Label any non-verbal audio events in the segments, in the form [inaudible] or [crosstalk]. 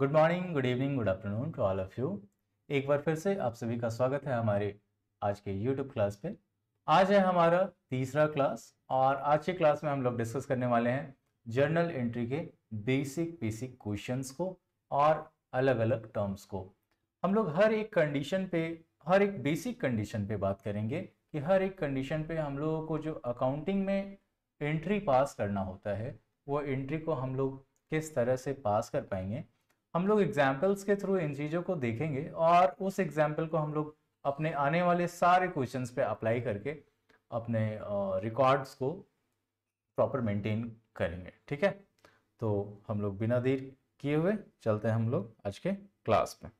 good morning good evening good afternoon to all of you एक बार फिर से आप सभी का स्वागत है हमारे आज के यूट्यूब क्लास पे आज है हमारा तीसरा क्लास और आज के क्लास में हम लोग डिस्कस करने वाले हैं जर्नल एंट्री के बेसिक बेसिक क्वेश्चंस को और अलग अलग टर्म्स को हम लोग हर एक कंडीशन पे हर एक बेसिक कंडीशन पे बात करेंगे कि हर एक कंडीशन पे हम लोगों को जो अकाउंटिंग में एंट्री पास करना होता है वो एंट्री को हम लोग किस तरह से पास कर पाएंगे हम लोग एग्जाम्पल्स के थ्रू इन चीज़ों को देखेंगे और उस एग्जाम्पल को हम लोग अपने आने वाले सारे क्वेश्चंस पे अप्लाई करके अपने रिकॉर्ड्स को प्रॉपर मेंटेन करेंगे ठीक है तो हम लोग बिना देर किए हुए चलते हैं हम लोग आज के क्लास में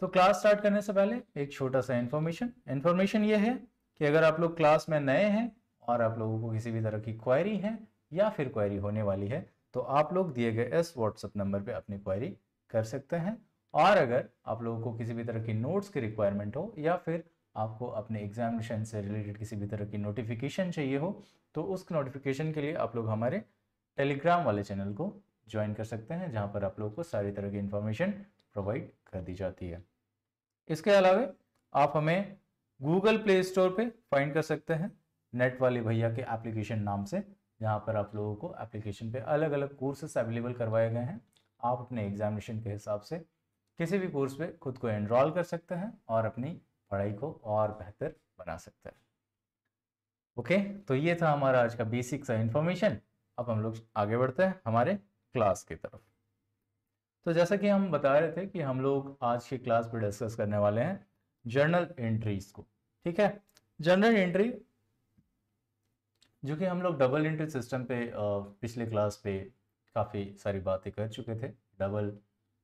तो क्लास स्टार्ट करने से पहले एक छोटा सा इन्फॉर्मेशन इन्फॉर्मेशन ये है कि अगर आप लोग क्लास में नए हैं और आप लोगों को किसी भी तरह की क्वायरी है या फिर क्वायरी होने वाली है तो आप लोग दिए गए इस व्हाट्सएप नंबर पे अपनी क्वायरी कर सकते हैं और अगर आप लोगों को किसी भी तरह की नोट्स की रिक्वायरमेंट हो या फिर आपको अपने एग्जामिनेशन से रिलेटेड किसी भी तरह की नोटिफिकेशन चाहिए हो तो उस नोटिफिकेशन के लिए आप लोग हमारे टेलीग्राम वाले चैनल को ज्वाइन कर सकते हैं जहाँ पर आप लोगों को सारी तरह की इन्फॉर्मेशन प्रोवाइड कर दी जाती है इसके अलावा आप हमें गूगल प्ले स्टोर पर फाइंड कर सकते हैं नेट वाले भैया के एप्लीकेशन नाम से जहाँ पर आप लोगों को एप्लीकेशन पे अलग अलग कोर्सेस अवेलेबल करवाए गए हैं आप अपने एग्जामिनेशन के हिसाब से किसी भी कोर्स पे खुद को एनरोल कर सकते हैं और अपनी पढ़ाई को और बेहतर बना सकते हैं ओके तो ये था हमारा आज का बेसिक सा इन्फॉर्मेशन अब हम लोग आगे बढ़ते हैं हमारे क्लास की तरफ तो जैसा कि हम बता रहे थे कि हम लोग आज की क्लास पर डिस्कस करने वाले हैं जर्नल एंट्रीज को ठीक है जर्नल एंट्री जो कि हम लोग डबल इंट्री सिस्टम पे पिछले क्लास पे काफ़ी सारी बातें कर चुके थे डबल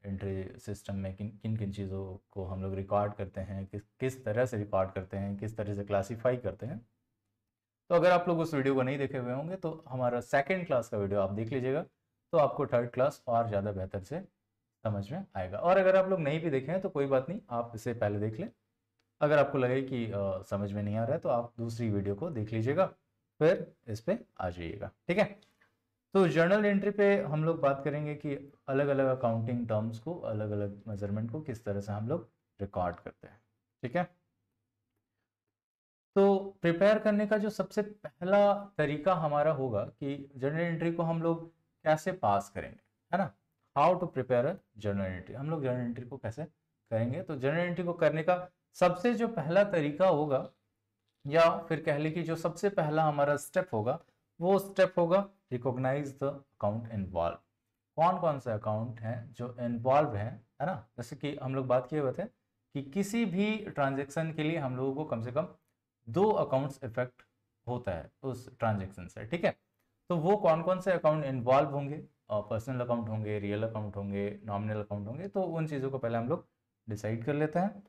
एंट्री सिस्टम में किन किन किन चीज़ों को हम लोग रिकॉर्ड करते हैं किस किस तरह से रिकॉर्ड करते हैं किस तरह से क्लासीफाई करते हैं तो अगर आप लोग उस वीडियो को नहीं देखे हुए होंगे तो हमारा सेकेंड क्लास का वीडियो आप देख लीजिएगा तो आपको थर्ड क्लास और ज़्यादा बेहतर से समझ में आएगा और अगर आप लोग नहीं भी देखे हैं तो कोई बात नहीं आप इसे पहले देख लें अगर आपको लगे कि आ, समझ में नहीं आ रहा है तो आप दूसरी वीडियो को देख लीजिएगा फिर इस पर आ जाइएगा ठीक है तो जर्नल एंट्री पे हम लोग बात करेंगे कि अलग अलग अकाउंटिंग टर्म्स को अलग अलग मेजरमेंट को किस तरह से हम लोग रिकॉर्ड करते हैं ठीक है तो प्रिपेयर करने का जो सबसे पहला तरीका हमारा होगा कि जर्नल एंट्री को हम लोग कैसे पास करेंगे है ना how to prepare a journal entry हम लोग जर्नल एंट्री को कैसे करेंगे तो जर्नल एंट्री को करने का सबसे जो पहला तरीका होगा या फिर कह कि जो सबसे पहला हमारा स्टेप होगा वो स्टेप होगा रिकॉग्नाइज द अकाउंट इन्वॉल्व कौन कौन से अकाउंट हैं जो इन्वॉल्व हैं है ना जैसे कि हम लोग बात किए हुए थे कि किसी भी ट्रांजेक्शन के लिए हम लोगों को कम से कम दो अकाउंट्स इफेक्ट होता है उस ट्रांजेक्शन से ठीक है तो वो कौन कौन से अकाउंट इन्वॉल्व होंगे पर्सनल अकाउंट होंगे रियल अकाउंट होंगे नॉमिनल अकाउंट होंगे तो उन चीज़ों को पहले हम लोग डिसाइड कर लेते हैं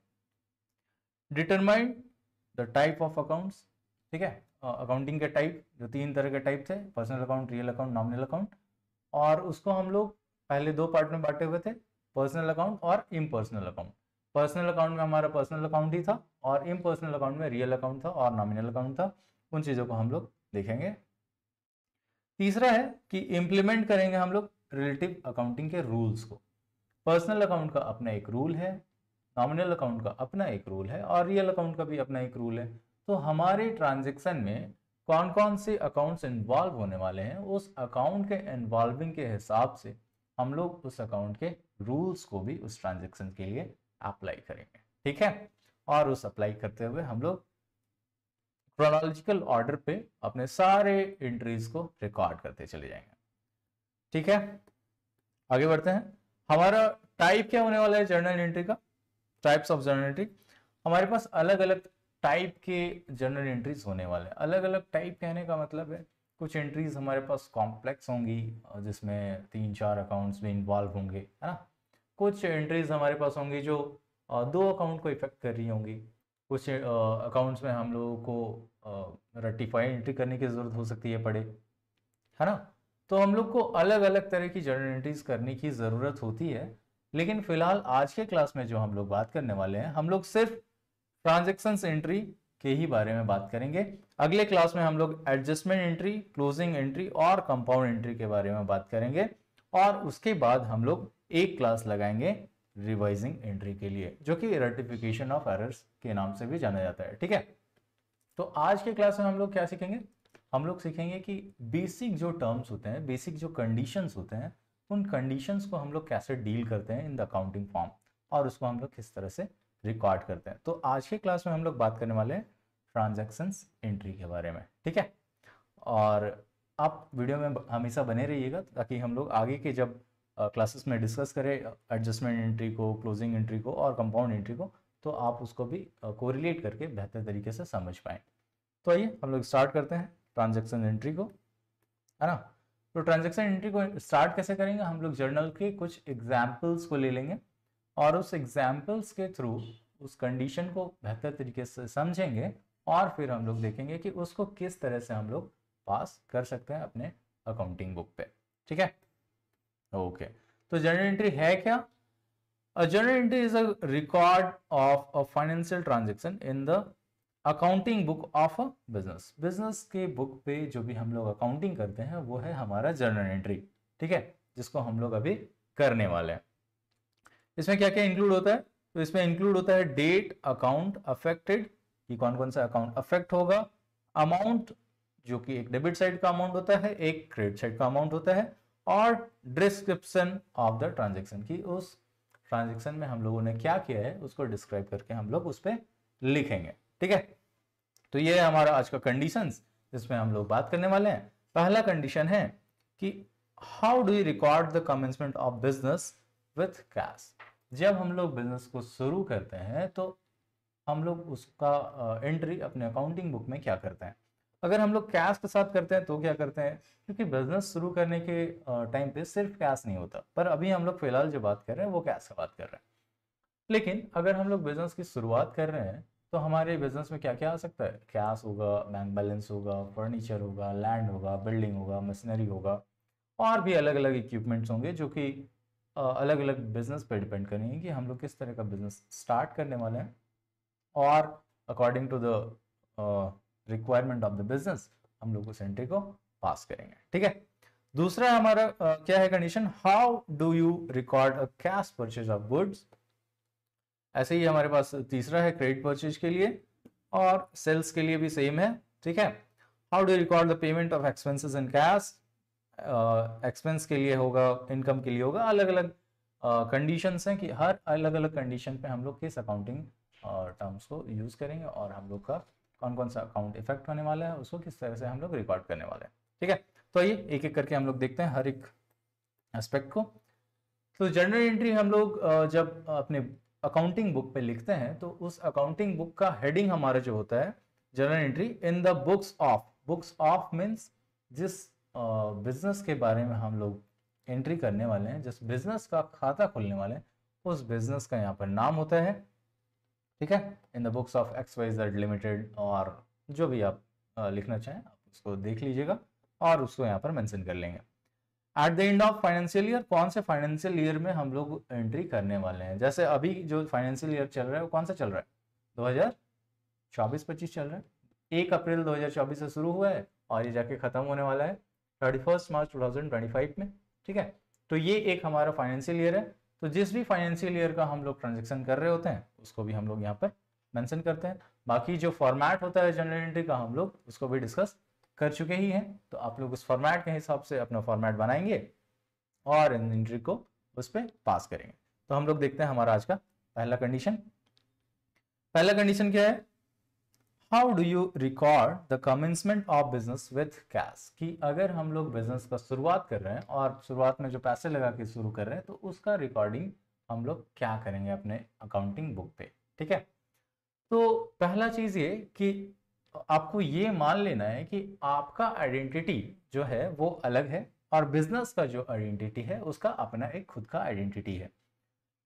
determined the type of accounts ठीक है अकाउंटिंग के टाइप जो तीन तरह के टाइप थे personal account real account nominal account और उसको हम लोग पहले दो पार्ट में बांटे हुए थे पर्सनल अकाउंट और इम्पर्सनल अकाउंट पर्सनल अकाउंट में हमारा पर्सनल अकाउंट ही था और इम्पर्सनल अकाउंट में रियल अकाउंट था और नॉमिनल अकाउंट था उन चीज़ों को हम लोग देखेंगे तीसरा है कि इम्प्लीमेंट करेंगे हम लोग रिलेटिव अकाउंटिंग के रूल्स को पर्सनल अकाउंट का अपना एक रूल है नॉमिनल अकाउंट का अपना एक रूल है और रियल अकाउंट का भी अपना एक रूल है तो हमारे ट्रांजेक्शन में कौन कौन से अकाउंट्स इन्वॉल्व होने वाले हैं उस अकाउंट के इन्वॉल्विंग के हिसाब से हम लोग उस अकाउंट के रूल्स को भी उस ट्रांजेक्शन के लिए अप्लाई करेंगे ठीक है और उस अप्लाई करते हुए हम लोग क्रोनोलॉजिकल ऑर्डर पे अपने सारे एंट्रीज को रिकॉर्ड करते चले जाएंगे ठीक है आगे बढ़ते हैं हमारा टाइप क्या होने वाला है जर्नल एंट्री का टाइप्स ऑफ जर्नल एंट्री हमारे पास अलग अलग टाइप के जर्नल एंट्रीज होने वाले हैं अलग अलग टाइप कहने का मतलब है कुछ एंट्रीज हमारे पास कॉम्प्लेक्स होंगी जिसमें तीन चार अकाउंट्स में इन्वॉल्व होंगे है ना कुछ एंट्रीज हमारे पास होंगी जो दो अकाउंट को इफेक्ट कर रही होंगी कुछ अकाउंट्स में हम लोगों को रेटिफाई एंट्री करने की ज़रूरत हो सकती है पड़े है ना तो हम लोग को अलग अलग तरह की जर्नल एंट्रीज करने की ज़रूरत होती है लेकिन फिलहाल आज के क्लास में जो हम लोग बात करने वाले हैं हम लोग सिर्फ ट्रांजेक्शन एंट्री के ही बारे में बात करेंगे अगले क्लास में हम लोग एडजस्टमेंट एंट्री क्लोजिंग एंट्री और कंपाउंड एंट्री के बारे में बात करेंगे और उसके बाद हम लोग एक क्लास लगाएंगे रिवाइजिंग एंट्री के लिए जो कि रेटिफिकेशन ऑफ एरर्स के नाम से भी जाना जाता है ठीक है तो आज के क्लास में हम लोग क्या सीखेंगे हम लोग सीखेंगे कि बेसिक जो टर्म्स होते हैं बेसिक जो कंडीशंस होते हैं उन कंडीशंस को हम लोग कैसे डील करते हैं इन द अकाउंटिंग फॉर्म और उसको हम लोग किस तरह से रिकॉर्ड करते हैं तो आज के क्लास में हम लोग बात करने वाले हैं ट्रांजेक्शन्स एंट्री के बारे में ठीक है और आप वीडियो में हमेशा बने रहिएगा ताकि हम लोग आगे के जब क्लासेस में डिस्कस करें एडजस्टमेंट एंट्री को क्लोजिंग एंट्री को और कंपाउंड एंट्री को तो आप उसको भी कोरिलेट करके बेहतर तरीके से समझ पाएँ तो आइए हम लोग स्टार्ट करते हैं ट्रांजेक्शन एंट्री को है ना तो ट्रांजेक्शन एंट्री को स्टार्ट कैसे करेंगे हम लोग जर्नल के कुछ एग्जाम्पल्स को ले लेंगे और उस एग्जाम्पल्स के थ्रू उस कंडीशन को बेहतर तरीके से समझेंगे और फिर हम लोग देखेंगे कि उसको किस तरह से हम लोग पास कर सकते हैं अपने अकाउंटिंग बुक पे ठीक है ओके तो जर्नल एंट्री है क्या journal entry is a record of a financial transaction in the accounting book of business business के बुक पे जो भी हम लोग अकाउंटिंग करते हैं वो है हमारा जर्नल एंट्री ठीक है जिसको हम लोग अभी करने वाले हैं इसमें क्या क्या इंक्लूड होता है तो इसमें इंक्लूड होता है डेट अकाउंट अफेक्टेड कि कौन कौन सा अकाउंट अफेक्ट होगा अमाउंट जो कि एक डेबिट साइड का अमाउंट होता है एक क्रेडिट साइड का अमाउंट होता है और डिस्क्रिप्शन ऑफ द ट्रांजेक्शन की उस ट्रांजेक्शन में हम लोगों ने क्या किया है उसको डिस्क्राइब करके हम लोग उस पर लिखेंगे ठीक है तो ये है हमारा आज का कंडीशन जिसमें हम लोग बात करने वाले हैं पहला कंडीशन है कि how do you record the commencement of business with cash जब हम लोग बिजनेस को शुरू करते हैं तो हम लोग उसका एंट्री अपने अकाउंटिंग बुक में क्या करते हैं अगर हम लोग कैश के साथ करते हैं तो क्या करते हैं क्योंकि बिजनेस शुरू करने के टाइम पे सिर्फ कैश नहीं होता पर अभी हम लोग फिलहाल जो बात कर रहे हैं वो कैश का बात कर रहे हैं लेकिन अगर हम लोग बिजनेस की शुरुआत कर रहे हैं तो हमारे बिजनेस में क्या क्या आ सकता है कैश होगा बैंक बैलेंस होगा फर्नीचर होगा लैंड होगा बिल्डिंग होगा मशीनरी होगा और भी अलग अलग इक्विपमेंट्स होंगे जो कि अलग अलग बिजनेस पर डिपेंड करेंगे कि हम लोग किस तरह का बिजनेस स्टार्ट करने वाले हैं और according to the requirement of the business हम लोग उस एंट्री को पास करेंगे ठीक है दूसरा हमारा uh, क्या है condition how do you record a cash purchase of goods ऐसे ही हमारे पास तीसरा है क्रेडिट परचेज के लिए और सेल्स के लिए भी सेम है ठीक है how do record the payment of expenses in cash expense के लिए होगा इनकम के लिए होगा अलग अलग कंडीशन uh, हैं कि हर अलग अलग कंडीशन पे हम लोग किस अकाउंटिंग टर्म्स uh, को यूज करेंगे और हम लोग का कौन कौन सा अकाउंट इफेक्ट होने वाला है उसको किस तरह से हम लोग रिकॉर्ड करने वाले हैं ठीक है तो आइए एक एक करके हम लोग देखते हैं हर एक एस्पेक्ट को तो जनरल एंट्री हम लोग uh, जब अपने अकाउंटिंग बुक पे लिखते हैं तो उस अकाउंटिंग बुक का हेडिंग हमारा जो होता है journal entry in the books of books of means जिस बिजनेस के बारे में हम लोग एंट्री करने वाले हैं जिस बिजनेस का खाता खोलने वाले हैं उस बिजनेस का यहाँ पर नाम होता है ठीक है in the books of X Y Z limited और जो भी आप लिखना चाहें आप उसको देख लीजिएगा और उसको यहाँ पर मैंशन कर लेंगे at the end of financial year कौन से फाइनेंशियल ईयर में हम लोग एंट्री करने वाले हैं जैसे अभी जो फाइनेंशियल ईयर चल रहा है वो कौन सा चल रहा है दो हजार चौबीस पच्चीस चल रहा है एक अप्रैल 2024 से शुरू हुआ है और ये जाके खत्म होने वाला है thirty first March two thousand twenty five में ठीक है तो ये एक हमारा फाइनेंशियल ईयर है तो जिस भी फाइनेंशियल ईयर का हम लोग ट्रांजेक्शन कर रहे होते हैं उसको भी हम लोग यहाँ पर मैंशन करते हैं बाकी जो फॉर्मेट होता है जनरल एंट्री का हम लोग उसको भी डिस्कस कर चुके ही हैं तो आप लोग उस फॉर्मेट के हिसाब से अपना फॉर्मेट बनाएंगे और इंट्री को उस पर पास करेंगे तो हम लोग देखते हैं हमारा आज का पहला कंडीशन पहला कंडीशन क्या है how do you record the commencement of business with cash कि अगर हम लोग बिजनेस का शुरुआत कर रहे हैं और शुरुआत में जो पैसे लगा के शुरू कर रहे हैं तो उसका रिकॉर्डिंग हम लोग क्या करेंगे अपने अकाउंटिंग बुक पे ठीक है तो पहला चीज ये कि आपको ये मान लेना है कि आपका आइडेंटिटी जो है वो अलग है और बिजनेस का जो आइडेंटिटी है उसका अपना एक खुद का आइडेंटिटी है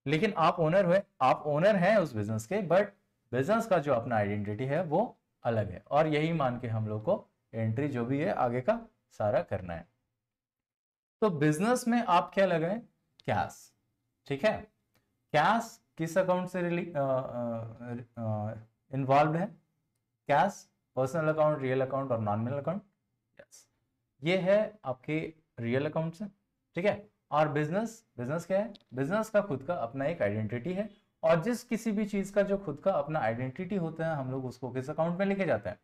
लेकिन आप ओनर हुए आप ओनर हैं उस बिजनेस के बट बिजनेस का जो अपना आइडेंटिटी है वो अलग है और यही मान के हम लोग को एंट्री जो भी है आगे का सारा करना है तो बिजनेस में आप क्या लगाए कैश ठीक है कैश किस अकाउंट से इन्वॉल्व है cash personal account real account और नॉर्मल अकाउंट यस ये है आपके रियल अकाउंट से ठीक है और बिजनेस बिजनेस क्या है बिजनेस का खुद का अपना एक आइडेंटिटी है और जिस किसी भी चीज का जो खुद का अपना आइडेंटिटी होता है हम लोग उसको किस अकाउंट में लेके जाते हैं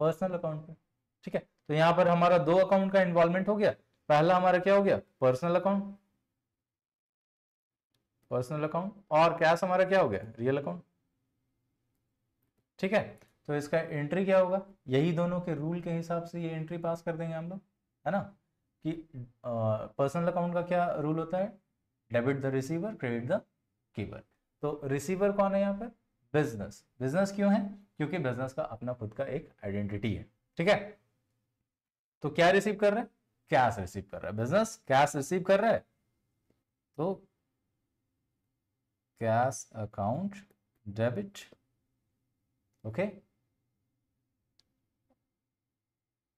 पर्सनल अकाउंट में ठीक है तो यहाँ पर हमारा दो अकाउंट का इन्वॉल्वमेंट हो गया पहला हमारा क्या हो गया पर्सनल अकाउंट पर्सनल अकाउंट और कैश हमारा क्या हो गया रियल अकाउंट ठीक है तो इसका एंट्री क्या होगा यही दोनों के रूल के हिसाब से ये एंट्री पास कर देंगे हम लोग है ना कि पर्सनल अकाउंट का क्या रूल होता है debit the receiver credit the giver तो रिसीवर कौन है यहाँ पर बिजनेस बिजनेस क्यों है क्योंकि बिजनेस का अपना खुद का एक आइडेंटिटी है ठीक है तो क्या रिसीव कर रहे हैं कैश रिसीव कर रहा है बिजनेस कैश रिसीव कर रहा है तो कैश अकाउंट डेबिट ओके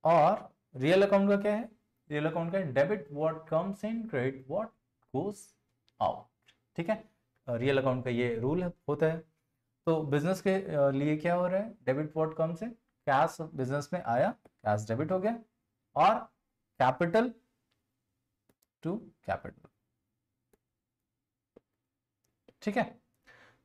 और रियल अकाउंट का क्या है रियल अकाउंट का debit what comes in credit what goes out ठीक है रियल अकाउंट का ये रूल है होता है तो बिजनेस के लिए क्या हो रहा है debit what comes in cash business में आया कैश डेबिट हो गया और कैपिटल टू कैपिटल ठीक है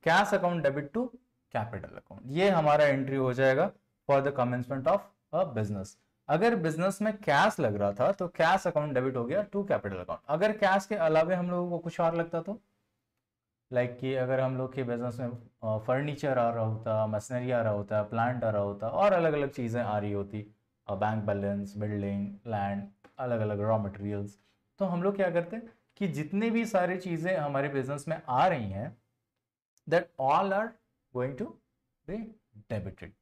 cash account debit to capital account ये हमारा एंट्री हो जाएगा for the commencement of a business अगर बिजनेस में कैश लग रहा था तो कैश अकाउंट डेबिट हो गया टू कैपिटल अकाउंट अगर कैश के अलावा हम लोगों को कुछ और लगता तो लाइक like कि अगर हम लोग के बिजनेस में फर्नीचर आ रहा होता मशीनरी आ रहा होता प्लांट आ रहा होता और अलग अलग चीज़ें आ रही होती बैंक बैलेंस बिल्डिंग लैंड अलग अलग रॉ मटेरियल्स तो हम लोग क्या करते कि जितनी भी सारी चीज़ें हमारे बिजनेस में आ रही हैं that all are going to be debited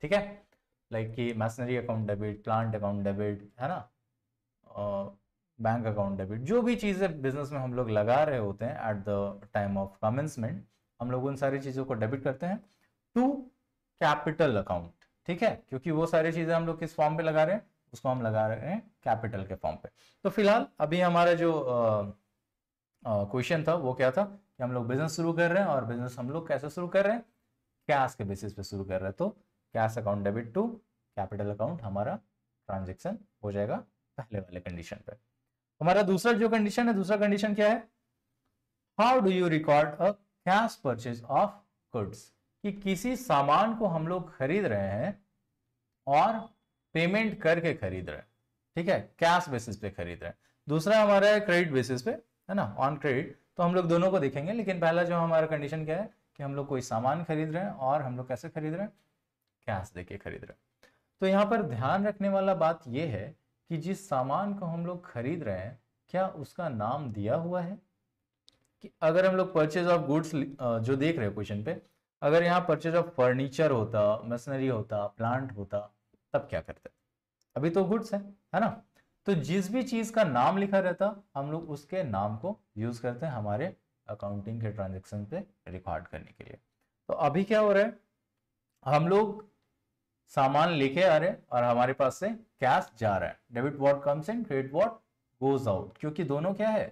ठीक है लाइक कि machinery account debit plant account debit है ना बैंक अकाउंट डेबिट जो भी चीज़ें बिजनेस में हम लोग लगा रहे होते हैं at the time of commencement हम लोग उन सारी चीज़ों को डेबिट करते हैं टू कैपिटल अकाउंट ठीक है क्योंकि वो सारी चीज़ें हम लोग किस फॉर्म पे लगा रहे हैं उसको हम लगा रहे हैं कैपिटल के फॉर्म पे तो फिलहाल अभी हमारा जो क्वेश्चन था वो क्या था कि हम लोग बिजनेस शुरू कर रहे हैं और बिजनेस हम लोग कैसे शुरू कर रहे हैं कैश के बेसिस पे शुरू कर रहे हैं तो cash account debit to capital account हमारा ट्रांजेक्शन हो जाएगा पहले वाले कंडीशन पे हमारा दूसरा जो कंडीशन है दूसरा कंडीशन क्या है how do you record a cash purchase of goods कि किसी सामान को हम लोग खरीद रहे हैं और पेमेंट करके खरीद रहे हैं ठीक है कैश बेसिस पे खरीद रहे हैं दूसरा हमारा है क्रेडिट बेसिस पे है ना ऑन क्रेडिट तो हम लोग दोनों को देखेंगे लेकिन पहला जो हमारा कंडीशन क्या है कि हम लोग कोई सामान खरीद रहे हैं और हम लोग कैसे खरीद रहे हैं यहाँ से देखिए खरीद रहे तो यहाँ पर ध्यान रखने वाला बात यह है कि जिस सामान को हम लोग खरीद रहे हैं क्या उसका नाम दिया हुआ है कि अगर हम लोग परचेज ऑफ गुड्स जो देख रहे हैं क्वेश्चन पे अगर यहाँ परचेज ऑफ फर्नीचर होता मशीनरी होता प्लांट होता तब क्या करते अभी तो गुड्स है है ना तो जिस भी चीज का नाम लिखा रहता हम लोग उसके नाम को यूज करते हैं हमारे अकाउंटिंग के ट्रांजेक्शन पे रिकॉर्ड करने के लिए तो अभी क्या हो रहा है हम लोग सामान लेके आ रहे हैं और हमारे पास से कैश जा रहा है debit what comes in credit what goes out क्योंकि दोनों क्या है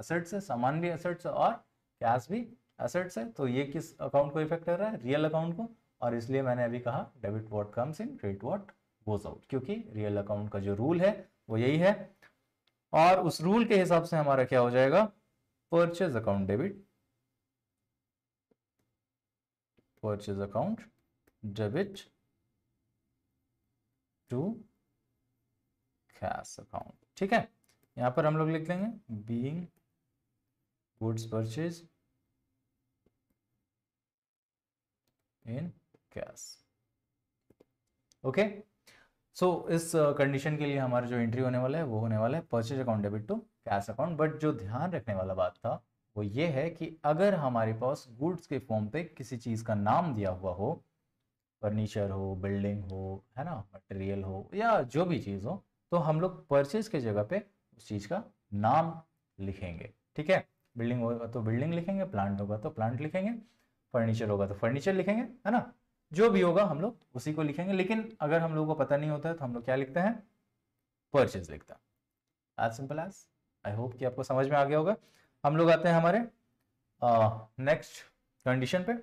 असेट्स है सामान भी असेट्स है और कैश भी असेट्स है तो ये किस अकाउंट को इफेक्ट कर रहा है रियल अकाउंट को और इसलिए मैंने अभी कहा debit what comes in credit what goes out क्योंकि रियल अकाउंट का जो रूल है वो यही है और उस रूल के हिसाब से हमारा क्या हो जाएगा purchase account debit purchase account debit to cash account ठीक है यहां पर हम लोग लिख लेंगे being goods purchase in cash okay so इस कंडीशन uh, के लिए हमारा जो एंट्री होने वाला है वो होने वाला है purchase account debit to cash account but जो ध्यान रखने वाला बात था वो ये है कि अगर हमारे पास गुड्स के फॉर्म पे किसी चीज का नाम दिया हुआ हो फर्नीचर हो बिल्डिंग हो है ना मटेरियल हो या जो भी चीज़ हो तो हम लोग परचेज के जगह पे उस चीज़ का नाम लिखेंगे ठीक है बिल्डिंग होगा तो बिल्डिंग लिखेंगे प्लांट होगा तो प्लांट लिखेंगे फर्नीचर होगा तो फर्नीचर लिखेंगे है ना जो भी होगा हम लोग उसी को लिखेंगे लेकिन अगर हम लोगों को पता नहीं होता है तो हम लोग क्या लिखते हैं परचेज लिखता है as simple as I hope कि आपको समझ में आ गया होगा हम लोग आते हैं हमारे नेक्स्ट कंडीशन पे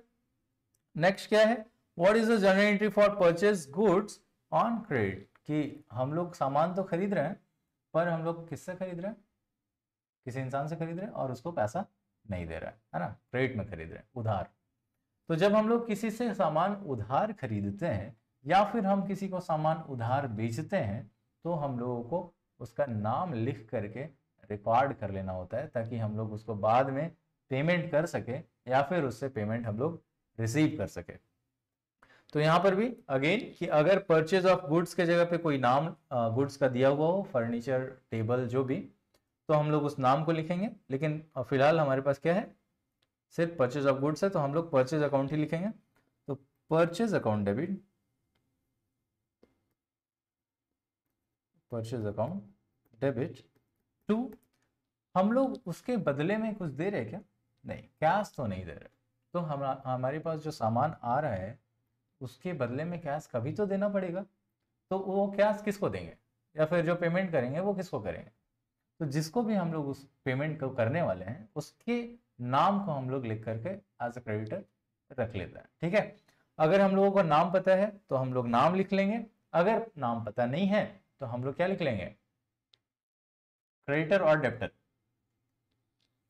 नेक्स्ट क्या है what is the journal entry for purchase goods on credit कि हम लोग सामान तो खरीद रहे हैं पर हम लोग किससे खरीद रहे हैं किसी इंसान से खरीद रहे हैं और उसको पैसा नहीं दे रहा है है ना क्रेडिट में खरीद रहे हैं उधार तो जब हम लोग किसी से सामान उधार खरीदते हैं या फिर हम किसी को सामान उधार बेचते हैं तो हम लोगों को उसका नाम लिख करके रिकॉर्ड कर लेना होता है ताकि हम लोग उसको बाद में पेमेंट कर सके या फिर उससे पेमेंट हम लोग रिसीव कर सके तो यहाँ पर भी अगेन कि अगर परचेज ऑफ गुड्स के जगह पे कोई नाम गुड्स का दिया हुआ हो फर्नीचर टेबल जो भी तो हम लोग उस नाम को लिखेंगे लेकिन फिलहाल हमारे पास क्या है सिर्फ परचेज ऑफ गुड्स है तो हम लोग परचेज अकाउंट ही लिखेंगे तो purchase account debit purchase account debit to हम लोग उसके बदले में कुछ दे रहे क्या नहीं कैश तो नहीं दे रहे तो हम हमारे पास जो सामान आ रहा है उसके बदले में कैश कभी तो देना पड़ेगा तो वो कैश किसको देंगे या फिर जो पेमेंट करेंगे वो किसको करेंगे तो जिसको भी हम लोग उस पेमेंट को करने वाले हैं उसके नाम को हम लोग लिख करके एज ए क्रेडिटर रख लेते हैं ठीक है अगर हम लोगों को नाम पता है तो हम लोग नाम लिख लेंगे अगर नाम पता नहीं है तो हम लोग क्या लिख लेंगे क्रेडिटर और डेप्टर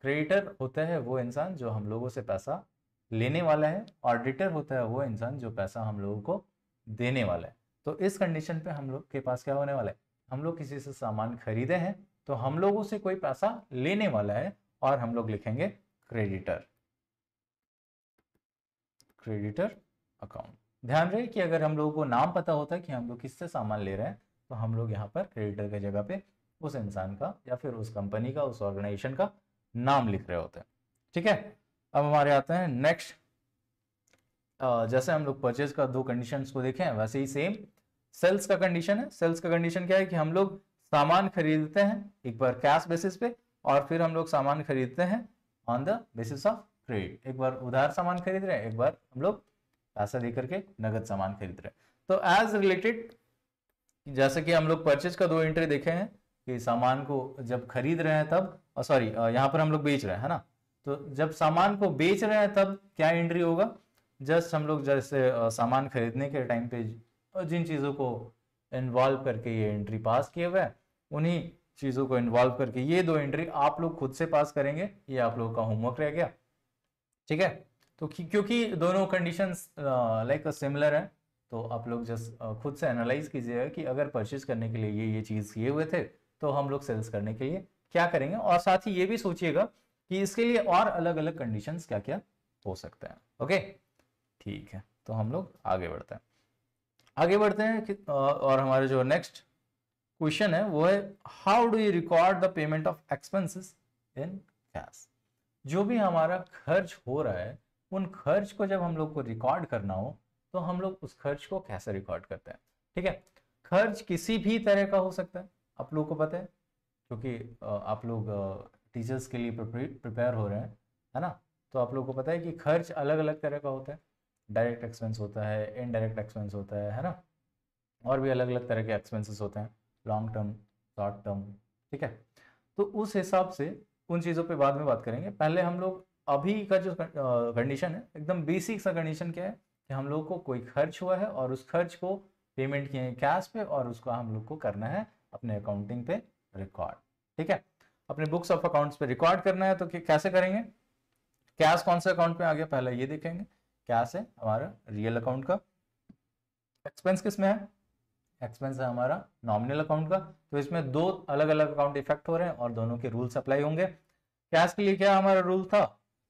क्रेडिटर होता है वो इंसान जो हम लोगों से पैसा लेने वाला है ऑडिटर होता है वो इंसान जो पैसा हम लोगों को देने वाला है तो इस कंडीशन पे हम लोग के पास क्या होने वाला है हम लोग किसी से सामान खरीदे हैं तो हम लोगों से कोई पैसा लेने वाला है और हम लोग लिखेंगे क्रेडिटर क्रेडिटर अकाउंट ध्यान रहे कि अगर हम लोगों को नाम पता होता है कि हम लोग किससे सामान ले रहे हैं तो हम लोग यहाँ पर क्रेडिटर की जगह पे उस इंसान का या फिर उस कंपनी का उस ऑर्गेनाइजेशन का नाम लिख रहे होते हैं ठीक है अब हमारे आते हैं नेक्स्ट जैसे हम लोग परचेज का दो कंडीशन को देखे वैसे ही सेम सेल्स का कंडीशन है सेल्स का कंडीशन क्या है कि हम लोग सामान खरीदते हैं एक बार कैश बेसिस पे और फिर हम लोग सामान खरीदते हैं on the basis of credit एक बार उधार सामान खरीद रहे हैं एक बार हम लोग पैसा दे करके नगद सामान खरीद रहे हैं तो एज रिलेटेड जैसे कि हम लोग परचेज का दो एंट्री देखे हैं कि सामान को जब खरीद रहे हैं तब सॉरी यहाँ पर हम लोग बेच रहे हैं है ना तो जब सामान को बेच रहे हैं तब क्या एंट्री होगा जस्ट हम लोग जैसे सामान खरीदने के टाइम पे जिन चीज़ों को इन्वॉल्व करके ये एंट्री पास किए हुए उन्हीं चीज़ों को इन्वॉल्व करके ये दो एंट्री आप लोग खुद से पास करेंगे ये आप लोगों का होमवर्क रह गया ठीक है तो क्योंकि दोनों कंडीशन लाइक सिमिलर है तो आप लोग जस्ट खुद से एनालाइज कीजिएगा कि अगर परचेज करने के लिए ये ये चीज़ किए हुए थे तो हम लोग सेल्स करने के लिए क्या करेंगे और साथ ही ये भी सोचिएगा कि इसके लिए और अलग अलग कंडीशन क्या क्या हो सकते हैं ओके ठीक है तो हम लोग आगे बढ़ते हैं आगे बढ़ते हैं कि और हमारे जो नेक्स्ट क्वेश्चन है वो है how do you record the payment of expenses in cash जो भी हमारा खर्च हो रहा है उन खर्च को जब हम लोग को रिकॉर्ड करना हो तो हम लोग उस खर्च को कैसे रिकॉर्ड करते हैं ठीक है खर्च किसी भी तरह का हो सकता है आप लोगों को पता है क्योंकि आप लोग टीचर्स के लिए प्रिपेयर हो रहे हैं है ना तो आप लोगों को पता है कि खर्च अलग अलग तरह का होता है डायरेक्ट एक्सपेंस होता है इनडायरेक्ट एक्सपेंस होता है है ना और भी अलग अलग तरह के एक्सपेंसेस होते हैं लॉन्ग टर्म शॉर्ट टर्म ठीक है तो उस हिसाब से उन चीज़ों पे बाद में बात करेंगे पहले हम लोग अभी का जो कंडीशन है एकदम बेसिक सा कंडीशन क्या है कि हम लोग को कोई खर्च हुआ है और उस खर्च को पेमेंट किए हैं कैश पे और उसको हम लोग को करना है अपने अकाउंटिंग पे रिकॉर्ड ठीक है अपने बुक्स ऑफ अकाउंट्स पे रिकॉर्ड करना है तो कैसे करेंगे कैश कौन से अकाउंट में आ गया पहले ये देखेंगे कैश है हमारा रियल अकाउंट का एक्सपेंस किस में है एक्सपेंस है हमारा नॉमिनल अकाउंट का तो इसमें दो अलग अलग अकाउंट इफेक्ट हो रहे हैं और दोनों के रूल्स अप्लाई होंगे कैश के लिए क्या हमारा रूल था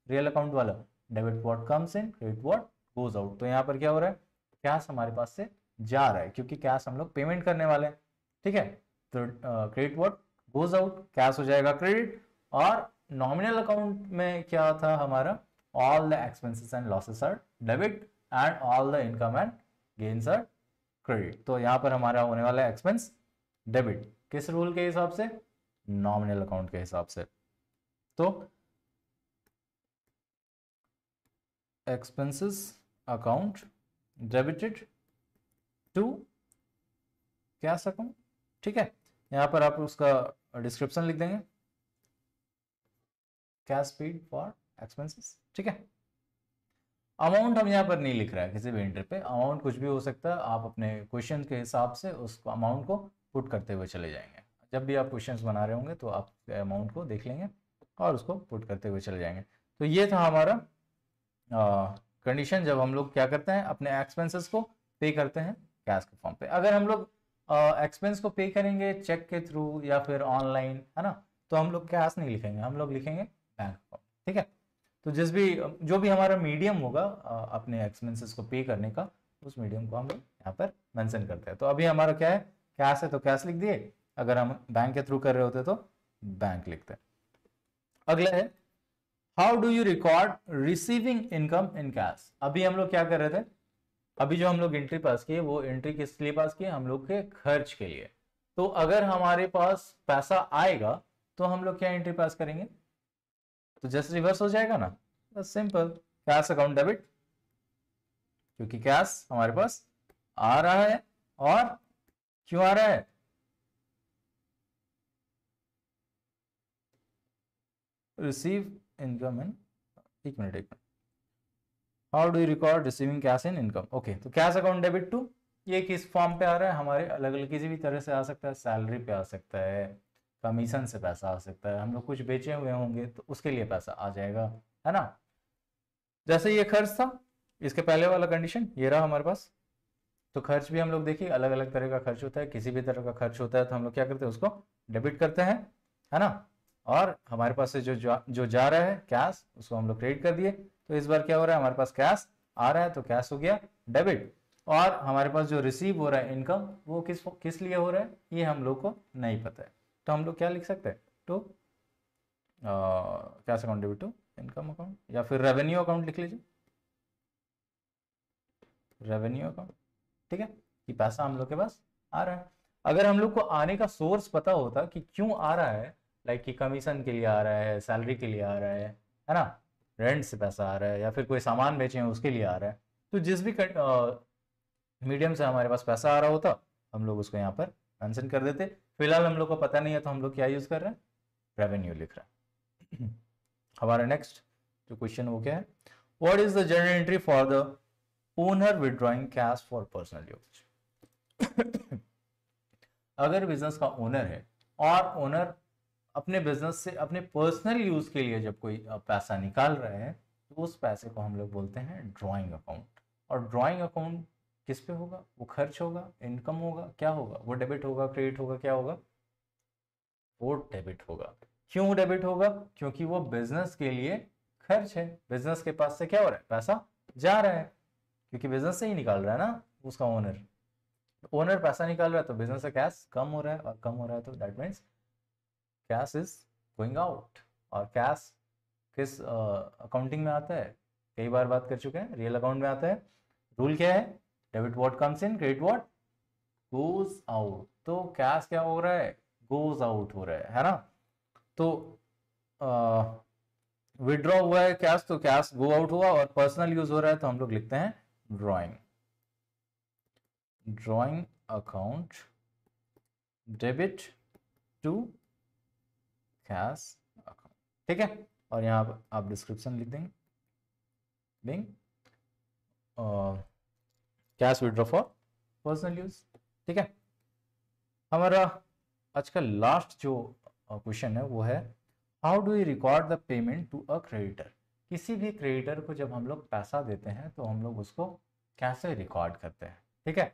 रियल अकाउंट वाला debit what comes in credit what goes out तो यहाँ पर क्या हो रहा है कैश हमारे पास से जा रहा है क्योंकि कैश हम लोग पेमेंट करने वाले हैं ठीक है तो credit what goes out cash हो जाएगा क्रेडिट और नॉमिनल अकाउंट में क्या था हमारा all the expenses and losses are debit and all the income and gains are credit तो यहाँ पर हमारा होने वाला एक्सपेंस डेबिट किस रूल के हिसाब से नॉमिनल अकाउंट के हिसाब से तो expenses account debited to cash account ठीक है यहाँ पर आप उसका डिस्क्रिप्शन लिख देंगे कैश पेड फॉर एक्सपेंसेस ठीक है अमाउंट हम यहाँ पर नहीं लिख रहा है किसी भी इंटर पे अमाउंट कुछ भी हो सकता है आप अपने क्वेश्चन के हिसाब से उस अमाउंट को पुट करते हुए चले जाएंगे जब भी आप क्वेश्चंस बना रहे होंगे तो आप अमाउंट को देख लेंगे और उसको पुट करते हुए चले जाएंगे तो ये था हमारा कंडीशन जब हम लोग क्या करते हैं अपने एक्सपेंसेस को पे करते हैं कैश के फॉर्म पे अगर हम लोग एक्सपेंस को पे करेंगे चेक के थ्रू या फिर ऑनलाइन है ना तो हम लोग कैश नहीं लिखेंगे हम लोग लिखेंगे बैंक अकाउंट ठीक है तो जिस भी जो भी हमारा मीडियम होगा अपने एक्सपेंसेस को पे करने का उस मीडियम को हम लोग यहाँ पर मैंशन करते हैं तो अभी हमारा क्या है कैश है तो कैश लिख दिए अगर हम बैंक के थ्रू कर रहे होते तो बैंक लिखते हैं अगला है how do you record receiving income in cash अभी हम लोग क्या कर रहे थे अभी जो हम लोग एंट्री पास किए वो एंट्री किस लिए पास किए हम लोग के खर्च के लिए तो अगर हमारे पास पैसा आएगा तो हम लोग क्या एंट्री पास करेंगे तो जस्ट रिवर्स हो जाएगा ना बस सिंपल कैश अकाउंट डेबिट क्योंकि कैश हमारे पास आ रहा है और क्यों आ रहा है रिसीव इनकम इन एक मिनट एक minute how do record receiving cash in income okay तो कैश अकाउंट डेबिट टू ये किस फॉर्म पे आ रहा है हमारे अलग अलग किसी भी तरह से आ सकता है सैलरी पे आ सकता है कमीशन से पैसा आ सकता है हम लोग कुछ बेचे हुए होंगे तो उसके लिए पैसा आ जाएगा है ना जैसे ये खर्च था इसके पहले वाला कंडीशन ये रहा हमारे पास तो खर्च भी हम लोग देखिए अलग अलग तरह का खर्च होता है किसी भी तरह का खर्च होता है तो हम लोग क्या करते हैं उसको डेबिट करते हैं है ना और हमारे पास से जो जो जा रहा है कैश उसको हम लोग क्रेडिट कर दिए तो इस बार क्या हो रहा है हमारे पास कैश आ रहा है तो कैश हो गया डेबिट और हमारे पास जो रिसीव हो रहा है इनकम वो किस किस लिए हो रहा है ये हम लोग को नहीं पता है तो हम लोग क्या लिख सकते हैं to cash account debit to income account या फिर रेवेन्यू अकाउंट लिख लीजिए रेवेन्यू अकाउंट ठीक है कि पैसा हम लोग के पास आ रहा है अगर हम लोग को आने का सोर्स पता होता कि क्यों आ रहा है लाइक कि कमीशन के लिए आ रहा है सैलरी के लिए आ रहा है है ना रेंट से पैसा आ रहा है या फिर कोई सामान बेचे हैं उसके लिए आ रहा है तो जिस भी मीडियम से हमारे पास पैसा आ रहा होता हम लोग उसको यहाँ पर मेंशन कर देते फिलहाल हम लोग को पता नहीं है तो हम लोग क्या यूज कर रहे हैं रेवेन्यू लिख रहे हैं [clears throat] हमारा नेक्स्ट जो क्वेश्चन वो क्या है what is the journal entry for the owner withdrawing cash for personal use अगर बिजनेस का ओनर है और ओनर अपने बिजनेस से अपने पर्सनल यूज के लिए जब कोई पैसा निकाल रहे हैं तो उस पैसे को हम लोग बोलते हैं ड्राइंग अकाउंट और ड्राइंग अकाउंट किस पे होगा वो खर्च होगा इनकम होगा क्या होगा वो डेबिट होगा क्रेडिट होगा क्या होगा वो डेबिट होगा क्यों डेबिट होगा क्योंकि वो बिजनेस के लिए खर्च है बिजनेस के पास से क्या हो रहा है पैसा जा रहा है क्योंकि बिजनेस से ही निकाल रहा है ना उसका ओनर ओनर पैसा निकाल रहा है तो बिजनेस का कैश कम हो रहा है और कम हो रहा है तो that means cash is going out और कैश किस अकाउंटिंग uh, में आता है कई बार बात कर चुके हैं रियल अकाउंट में आता है रूल क्या है debit what comes in credit what goes out तो कैश क्या हो रहा है गोज आउट हो रहा है है ना तो विड्रॉ हुआ है कैश तो कैश गो आउट हुआ और पर्सनल यूज हो रहा है तो हम लोग लिखते हैं drawing drawing account debit to cash ठीक है और यहाँ आप, आप डिस्क्रिप्शन लिख देंगे link cash withdraw for personal use ठीक है हमारा आज का लास्ट जो क्वेश्चन है वो है how do you record the payment to a creditor किसी भी क्रेडिटर को जब हम लोग पैसा देते हैं तो हम लोग उसको कैसे रिकॉर्ड करते हैं ठीक है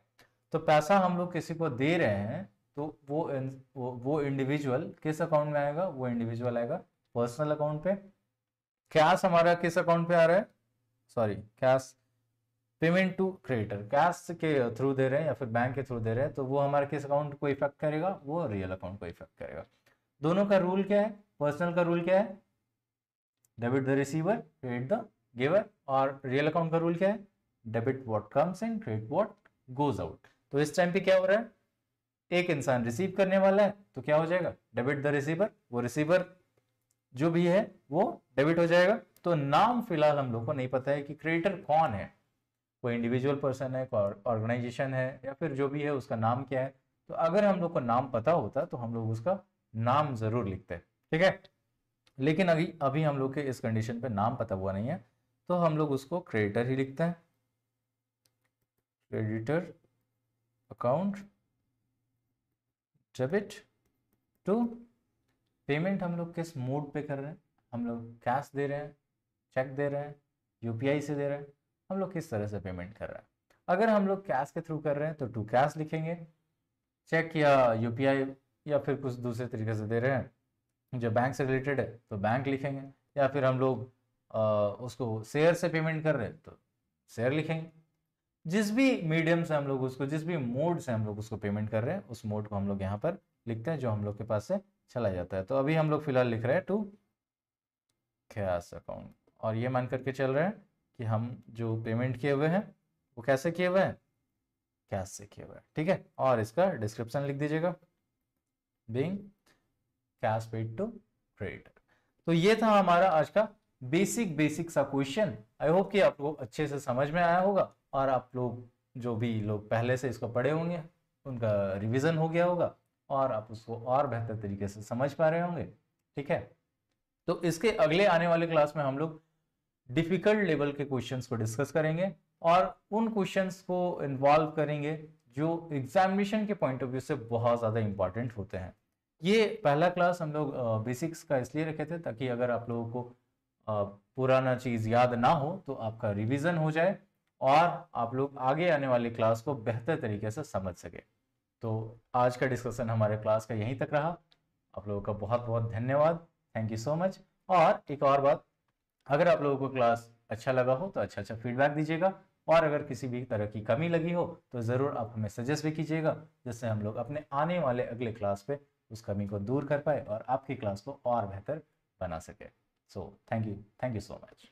तो पैसा हम लोग किसी को दे रहे हैं तो वो वो इंडिविजुअल किस अकाउंट में आएगा वो इंडिविजुअल आएगा पर्सनल अकाउंट पे कैश हमारा किस अकाउंट पे आ रहा है sorry cash payment to creditor cash के थ्रू दे रहे हैं या फिर बैंक के थ्रू दे रहे हैं तो वो हमारे किस अकाउंट को इफेक्ट करेगा वो रियल अकाउंट को इफेक्ट करेगा दोनों का रूल क्या है पर्सनल का रूल क्या है debit the receiver credit the giver और रियल अकाउंट का रूल क्या है debit what comes in credit what goes out तो इस टाइम पे क्या हो रहा है एक इंसान रिसीव करने वाला है तो क्या हो जाएगा डेबिट द रिसीवर वो रिसीवर जो भी है वो डेबिट हो जाएगा तो नाम फिलहाल हम लोग को नहीं पता है कि क्रिएटर कौन है कोई इंडिविजुअल पर्सन है कोई ऑर्गेनाइजेशन है या फिर जो भी है उसका नाम क्या है तो अगर हम लोग को नाम पता होता तो हम लोग उसका नाम जरूर लिखते हैं ठीक है लेकिन अभी अभी हम लोग के इस कंडीशन पे नाम पता हुआ नहीं है तो हम लोग उसको क्रेडिटर ही लिखते हैं creditor account debit to payment हम लोग किस मोड पे कर रहे हैं हम लोग कैश दे रहे हैं चेक दे रहे हैं यूपीआई से दे रहे हैं हम लोग किस तरह से पेमेंट कर रहे हैं अगर हम लोग कैश के थ्रू कर रहे हैं तो टू कैश लिखेंगे चेक या यूपीआई या फिर कुछ दूसरे तरीके से दे रहे हैं जो बैंक से रिलेटेड है तो बैंक लिखेंगे या फिर हम लोग उसको शेयर से पेमेंट कर रहे हैं तो शेयर लिखेंगे जिस भी मीडियम से हम लोग उसको जिस भी मोड से हम लोग उसको पेमेंट कर रहे हैं उस मोड को हम लोग यहाँ पर लिखते हैं जो हम लोग के पास से चला जाता है तो अभी हम लोग फिलहाल लिख रहे हैं टू कैस अकाउंट और ये मान करके चल रहे हैं कि हम जो पेमेंट किए हुए हैं वो कैसे किए हुए हैं कैश से किए हुए हैं ठीक है और इसका डिस्क्रिप्शन लिख दीजिएगा being cash paid to creditor तो ये था हमारा आज का बेसिक बेसिक सा क्वेश्चन आई होप कि आपको अच्छे से समझ में आया होगा और आप लोग जो भी लोग पहले से इसको पढ़े होंगे उनका रिविज़न हो गया होगा और आप उसको और बेहतर तरीके से समझ पा रहे होंगे ठीक है तो इसके अगले आने वाले क्लास में हम लोग डिफिकल्ट लेवल के क्वेश्चंस को डिस्कस करेंगे और उन क्वेश्चंस को इन्वॉल्व करेंगे जो एग्जामिनेशन के पॉइंट ऑफ व्यू से बहुत ज़्यादा इंपॉर्टेंट होते हैं ये पहला क्लास हम लोग बेसिक्स का इसलिए रखे थे ताकि अगर आप लोगों को पुराना चीज़ याद ना हो तो आपका रिविज़न हो जाए और आप लोग आगे आने वाली क्लास को बेहतर तरीके से समझ सके तो आज का डिस्कशन हमारे क्लास का यहीं तक रहा आप लोगों का बहुत बहुत धन्यवाद थैंक यू सो मच और एक और बात अगर आप लोगों को क्लास अच्छा लगा हो तो अच्छा अच्छा फीडबैक दीजिएगा और अगर किसी भी तरह की कमी लगी हो तो ज़रूर आप हमें सजेस्ट भी कीजिएगा जिससे हम लोग अपने आने वाले अगले क्लास पे उस कमी को दूर कर पाए और आपकी क्लास को और बेहतर बना सके so thank you thank you so much